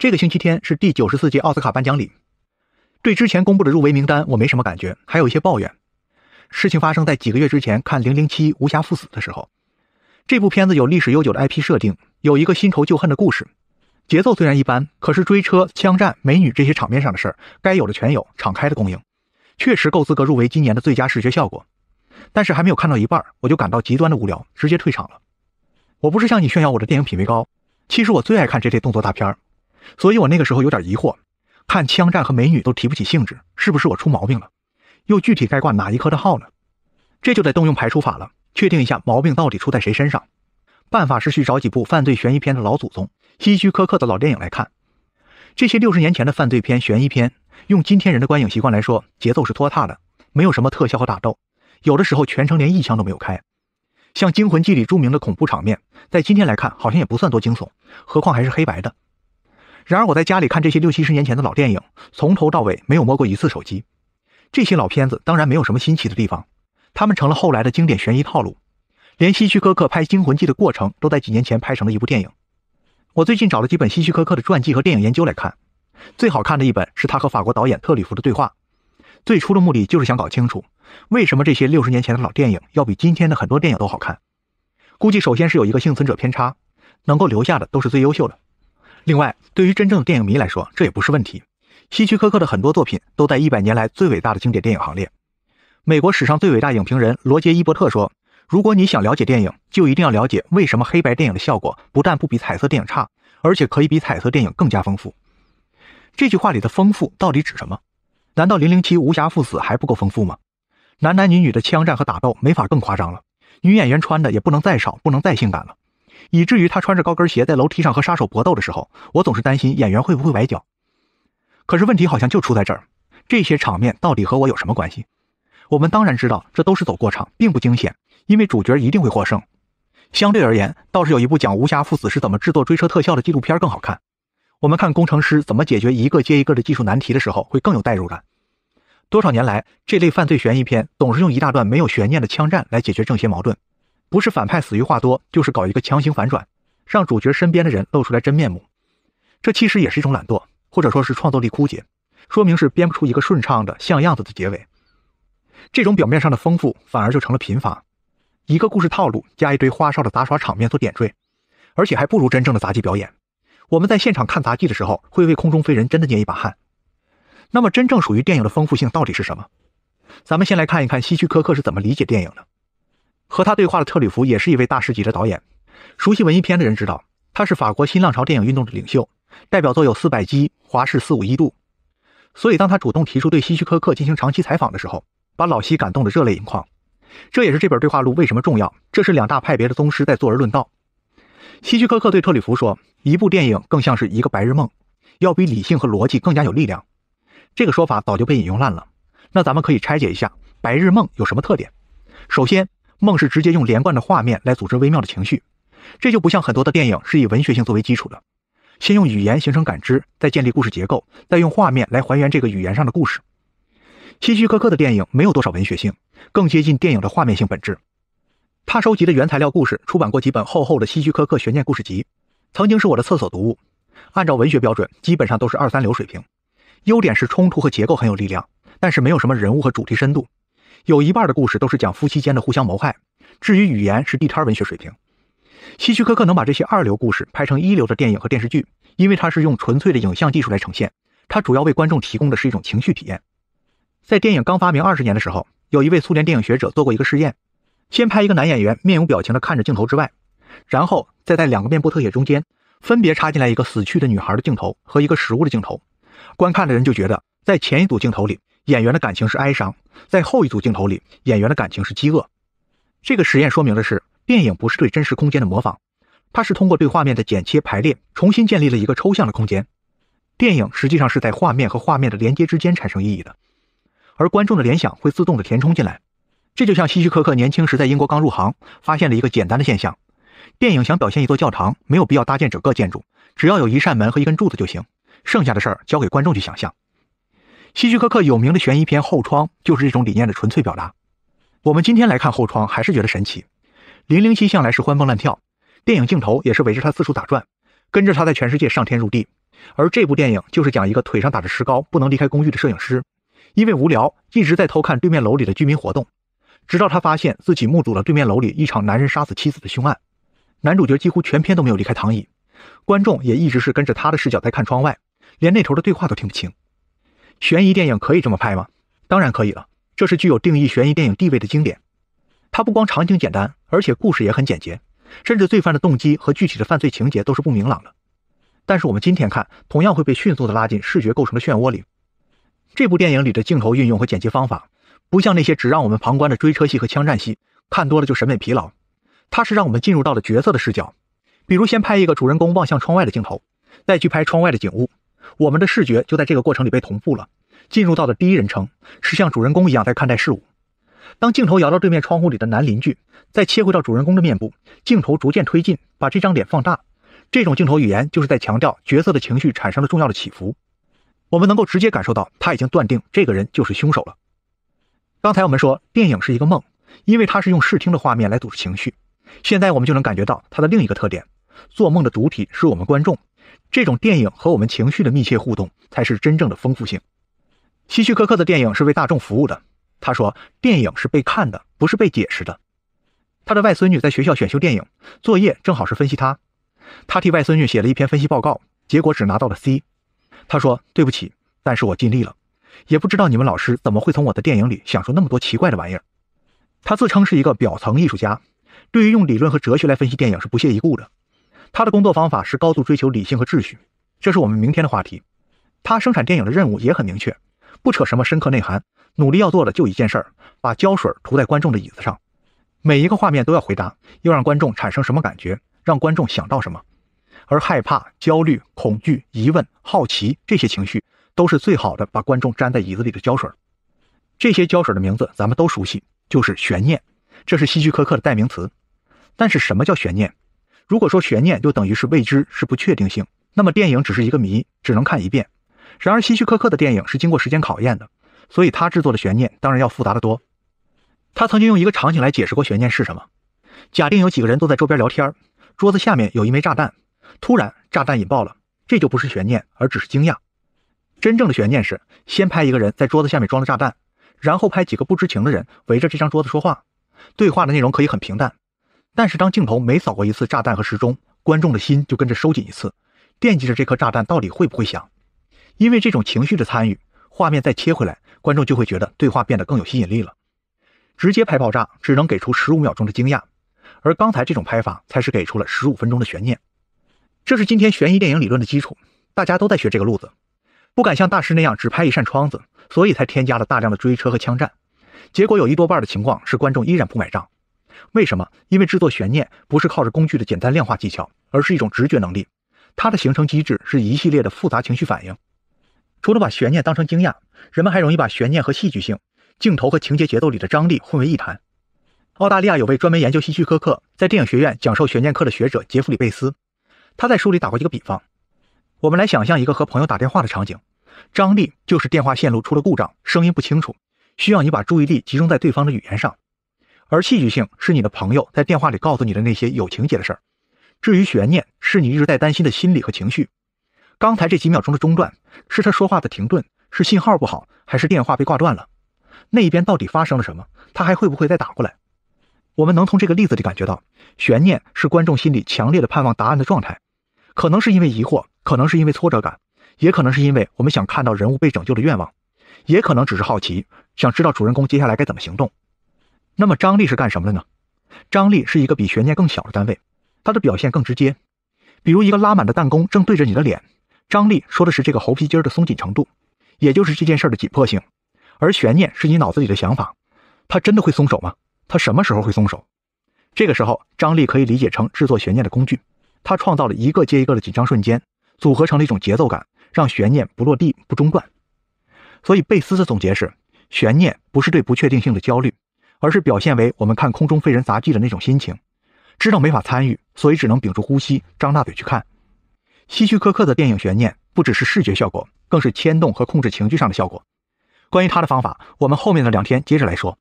这个星期天是第九十四届奥斯卡颁奖礼。对之前公布的入围名单，我没什么感觉，还有一些抱怨。事情发生在几个月之前，看《零零七：无暇赴死》的时候。这部片子有历史悠久的 IP 设定，有一个新仇旧恨的故事。节奏虽然一般，可是追车、枪战、美女这些场面上的事儿，该有的全有，敞开的供应，确实够资格入围今年的最佳视觉效果。但是还没有看到一半，我就感到极端的无聊，直接退场了。我不是向你炫耀我的电影品味高，其实我最爱看这类动作大片儿。所以我那个时候有点疑惑，看枪战和美女都提不起兴致，是不是我出毛病了？又具体该挂哪一科的号呢？这就得动用排除法了，确定一下毛病到底出在谁身上。办法是去找几部犯罪悬疑片的老祖宗，希区柯克的老电影来看。这些六十年前的犯罪片、悬疑片，用今天人的观影习惯来说，节奏是拖沓的，没有什么特效和打斗，有的时候全程连一枪都没有开。像《惊魂记》里著名的恐怖场面，在今天来看好像也不算多惊悚，何况还是黑白的。然而我在家里看这些六七十年前的老电影，从头到尾没有摸过一次手机。这些老片子当然没有什么新奇的地方，他们成了后来的经典悬疑套路。连希区柯克拍《惊魂记》的过程，都在几年前拍成了一部电影。我最近找了几本希区柯克的传记和电影研究来看，最好看的一本是他和法国导演特里弗的对话。最初的目的就是想搞清楚，为什么这些六十年前的老电影要比今天的很多电影都好看。估计首先是有一个幸存者偏差，能够留下的都是最优秀的。另外，对于真正的电影迷来说，这也不是问题。希区柯克的很多作品都在一百年来最伟大的经典电影行列。美国史上最伟大影评人罗杰·伊伯特说：“如果你想了解电影，就一定要了解为什么黑白电影的效果不但不比彩色电影差，而且可以比彩色电影更加丰富。”这句话里的“丰富”到底指什么？难道《零零七：无暇赴死》还不够丰富吗？男男女女的枪战和打斗没法更夸张了，女演员穿的也不能再少、不能再性感了。以至于他穿着高跟鞋在楼梯上和杀手搏斗的时候，我总是担心演员会不会崴脚。可是问题好像就出在这儿：这些场面到底和我有什么关系？我们当然知道这都是走过场，并不惊险，因为主角一定会获胜。相对而言，倒是有一部讲吴暇父子是怎么制作追车特效的纪录片更好看。我们看工程师怎么解决一个接一个的技术难题的时候，会更有代入感。多少年来，这类犯罪悬疑片总是用一大段没有悬念的枪战来解决正邪矛盾。不是反派死于话多，就是搞一个强行反转，让主角身边的人露出来真面目。这其实也是一种懒惰，或者说是创造力枯竭，说明是编不出一个顺畅的、像样子的结尾。这种表面上的丰富，反而就成了贫乏。一个故事套路加一堆花哨的杂耍场面做点缀，而且还不如真正的杂技表演。我们在现场看杂技的时候，会为空中飞人真的捏一把汗。那么，真正属于电影的丰富性到底是什么？咱们先来看一看希区柯克是怎么理解电影的。和他对话的特吕弗也是一位大师级的导演，熟悉文艺片的人知道，他是法国新浪潮电影运动的领袖，代表作有《四百击》《华氏四五一度》。所以，当他主动提出对希区柯克进行长期采访的时候，把老希感动得热泪盈眶。这也是这本对话录为什么重要。这是两大派别的宗师在坐而论道。希区柯克对特吕弗说：“一部电影更像是一个白日梦，要比理性和逻辑更加有力量。”这个说法早就被引用烂了。那咱们可以拆解一下，白日梦有什么特点？首先，梦是直接用连贯的画面来组织微妙的情绪，这就不像很多的电影是以文学性作为基础的，先用语言形成感知，再建立故事结构，再用画面来还原这个语言上的故事。希区柯克的电影没有多少文学性，更接近电影的画面性本质。他收集的原材料故事出版过几本厚厚的希区柯克悬念故事集，曾经是我的厕所读物。按照文学标准，基本上都是二三流水平。优点是冲突和结构很有力量，但是没有什么人物和主题深度。有一半的故事都是讲夫妻间的互相谋害，至于语言是地摊文学水平。希区柯克能把这些二流故事拍成一流的电影和电视剧，因为他是用纯粹的影像技术来呈现，他主要为观众提供的是一种情绪体验。在电影刚发明二十年的时候，有一位苏联电影学者做过一个试验：先拍一个男演员面无表情地看着镜头之外，然后再在两个面部特写中间分别插进来一个死去的女孩的镜头和一个食物的镜头，观看的人就觉得在前一组镜头里。演员的感情是哀伤，在后一组镜头里，演员的感情是饥饿。这个实验说明的是，电影不是对真实空间的模仿，它是通过对画面的剪切排列，重新建立了一个抽象的空间。电影实际上是在画面和画面的连接之间产生意义的，而观众的联想会自动的填充进来。这就像希区柯克年轻时在英国刚入行，发现了一个简单的现象：电影想表现一座教堂，没有必要搭建整个建筑，只要有一扇门和一根柱子就行，剩下的事儿交给观众去想象。希区柯克有名的悬疑片《后窗》就是这种理念的纯粹表达。我们今天来看《后窗》，还是觉得神奇。零零七向来是欢蹦乱跳，电影镜头也是围着他四处打转，跟着他在全世界上天入地。而这部电影就是讲一个腿上打着石膏、不能离开公寓的摄影师，因为无聊一直在偷看对面楼里的居民活动，直到他发现自己目睹了对面楼里一场男人杀死妻子的凶案。男主角几乎全片都没有离开躺椅，观众也一直是跟着他的视角在看窗外，连那头的对话都听不清。悬疑电影可以这么拍吗？当然可以了，这是具有定义悬疑电影地位的经典。它不光场景简单，而且故事也很简洁，甚至罪犯的动机和具体的犯罪情节都是不明朗的。但是我们今天看，同样会被迅速的拉进视觉构成的漩涡里。这部电影里的镜头运用和剪辑方法，不像那些只让我们旁观的追车戏和枪战戏，看多了就审美疲劳。它是让我们进入到了角色的视角，比如先拍一个主人公望向窗外的镜头，再去拍窗外的景物。我们的视觉就在这个过程里被同步了，进入到的第一人称是像主人公一样在看待事物。当镜头摇到对面窗户里的男邻居，再切回到主人公的面部，镜头逐渐推进，把这张脸放大。这种镜头语言就是在强调角色的情绪产生了重要的起伏。我们能够直接感受到他已经断定这个人就是凶手了。刚才我们说电影是一个梦，因为它是用视听的画面来组织情绪。现在我们就能感觉到它的另一个特点：做梦的主体是我们观众。这种电影和我们情绪的密切互动，才是真正的丰富性。希区柯克的电影是为大众服务的。他说：“电影是被看的，不是被解释的。”他的外孙女在学校选修电影作业，正好是分析他。他替外孙女写了一篇分析报告，结果只拿到了 C。他说：“对不起，但是我尽力了。也不知道你们老师怎么会从我的电影里想出那么多奇怪的玩意儿。”他自称是一个表层艺术家，对于用理论和哲学来分析电影是不屑一顾的。他的工作方法是高度追求理性和秩序，这是我们明天的话题。他生产电影的任务也很明确，不扯什么深刻内涵，努力要做的就一件事儿：把胶水涂在观众的椅子上。每一个画面都要回答，要让观众产生什么感觉，让观众想到什么。而害怕、焦虑、恐惧、疑问、好奇这些情绪，都是最好的把观众粘在椅子里的胶水。这些胶水的名字咱们都熟悉，就是悬念，这是希区柯克的代名词。但是什么叫悬念？如果说悬念就等于是未知，是不确定性，那么电影只是一个谜，只能看一遍。然而希区柯克的电影是经过时间考验的，所以他制作的悬念当然要复杂得多。他曾经用一个场景来解释过悬念是什么：假定有几个人坐在周边聊天，桌子下面有一枚炸弹，突然炸弹引爆了，这就不是悬念，而只是惊讶。真正的悬念是先拍一个人在桌子下面装了炸弹，然后拍几个不知情的人围着这张桌子说话，对话的内容可以很平淡。但是，当镜头每扫过一次炸弹和时钟，观众的心就跟着收紧一次，惦记着这颗炸弹到底会不会响。因为这种情绪的参与，画面再切回来，观众就会觉得对话变得更有吸引力了。直接拍爆炸只能给出十五秒钟的惊讶，而刚才这种拍法才是给出了十五分钟的悬念。这是今天悬疑电影理论的基础，大家都在学这个路子，不敢像大师那样只拍一扇窗子，所以才添加了大量的追车和枪战。结果有一多半的情况是观众依然不买账。为什么？因为制作悬念不是靠着工具的简单量化技巧，而是一种直觉能力。它的形成机制是一系列的复杂情绪反应。除了把悬念当成惊讶，人们还容易把悬念和戏剧性镜头和情节节奏里的张力混为一谈。澳大利亚有位专门研究希区柯克在电影学院讲授悬念课的学者杰弗里贝斯，他在书里打过一个比方：我们来想象一个和朋友打电话的场景，张力就是电话线路出了故障，声音不清楚，需要你把注意力集中在对方的语言上。而戏剧性是你的朋友在电话里告诉你的那些有情节的事儿，至于悬念，是你一直在担心的心理和情绪。刚才这几秒钟的中断，是他说话的停顿，是信号不好，还是电话被挂断了？那一边到底发生了什么？他还会不会再打过来？我们能从这个例子里感觉到，悬念是观众心里强烈的盼望答案的状态，可能是因为疑惑，可能是因为挫折感，也可能是因为我们想看到人物被拯救的愿望，也可能只是好奇，想知道主人公接下来该怎么行动。那么张力是干什么的呢？张力是一个比悬念更小的单位，它的表现更直接。比如一个拉满的弹弓正对着你的脸，张力说的是这个猴皮筋儿的松紧程度，也就是这件事儿的紧迫性。而悬念是你脑子里的想法，它真的会松手吗？它什么时候会松手？这个时候张力可以理解成制作悬念的工具，它创造了一个接一个的紧张瞬间，组合成了一种节奏感，让悬念不落地不中断。所以贝斯的总结是：悬念不是对不确定性的焦虑。而是表现为我们看空中飞人杂技的那种心情，知道没法参与，所以只能屏住呼吸，张大嘴去看。希区柯克的电影悬念不只是视觉效果，更是牵动和控制情绪上的效果。关于他的方法，我们后面的两天接着来说。